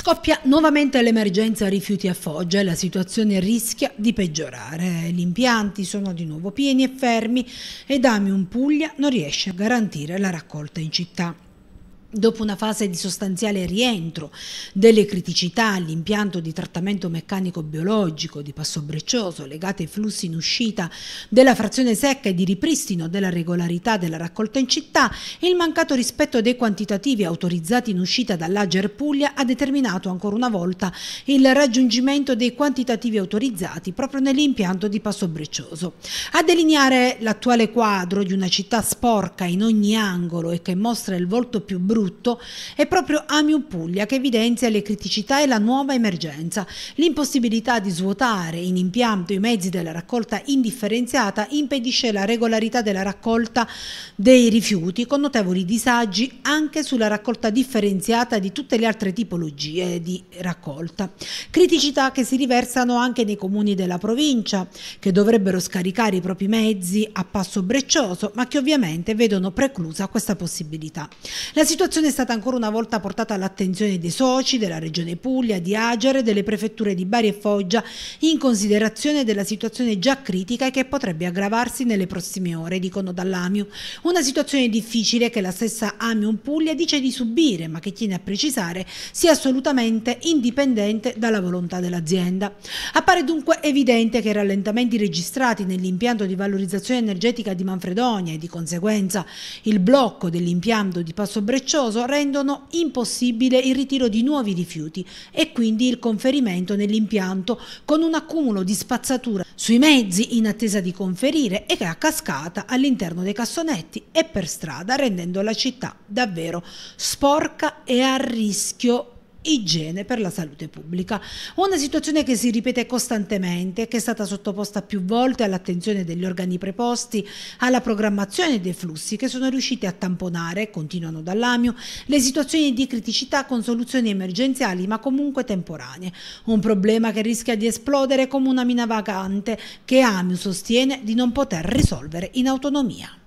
Scoppia nuovamente l'emergenza rifiuti a Foggia e la situazione rischia di peggiorare. Gli impianti sono di nuovo pieni e fermi e Damium Puglia non riesce a garantire la raccolta in città. Dopo una fase di sostanziale rientro delle criticità all'impianto di trattamento meccanico biologico di Passo Breccioso legate ai flussi in uscita della frazione secca e di ripristino della regolarità della raccolta in città, il mancato rispetto dei quantitativi autorizzati in uscita dall'Ager Puglia ha determinato ancora una volta il raggiungimento dei quantitativi autorizzati proprio nell'impianto di Passo Breccioso. A delineare l'attuale quadro di una città sporca in ogni angolo e che mostra il volto più brutto brutto è proprio Amiu Puglia che evidenzia le criticità e la nuova emergenza. L'impossibilità di svuotare in impianto i mezzi della raccolta indifferenziata impedisce la regolarità della raccolta dei rifiuti con notevoli disagi anche sulla raccolta differenziata di tutte le altre tipologie di raccolta. Criticità che si riversano anche nei comuni della provincia che dovrebbero scaricare i propri mezzi a passo breccioso ma che ovviamente vedono preclusa questa possibilità. La situazione situazione è stata ancora una volta portata all'attenzione dei soci, della Regione Puglia, di Agere, delle prefetture di Bari e Foggia, in considerazione della situazione già critica e che potrebbe aggravarsi nelle prossime ore, dicono dall'AMIU. Una situazione difficile che la stessa AMIU Puglia dice di subire, ma che tiene a precisare sia assolutamente indipendente dalla volontà dell'azienda. Appare dunque evidente che i rallentamenti registrati nell'impianto di valorizzazione energetica di Manfredonia e di conseguenza il blocco dell'impianto di Passo Brecciò roccioso rendono impossibile il ritiro di nuovi rifiuti e quindi il conferimento nell'impianto con un accumulo di spazzatura sui mezzi in attesa di conferire e che a cascata all'interno dei cassonetti e per strada rendendo la città davvero sporca e a rischio igiene per la salute pubblica. Una situazione che si ripete costantemente, che è stata sottoposta più volte all'attenzione degli organi preposti alla programmazione dei flussi che sono riusciti a tamponare, continuano dall'AMIO, le situazioni di criticità con soluzioni emergenziali ma comunque temporanee. Un problema che rischia di esplodere come una mina vagante che AMIO sostiene di non poter risolvere in autonomia.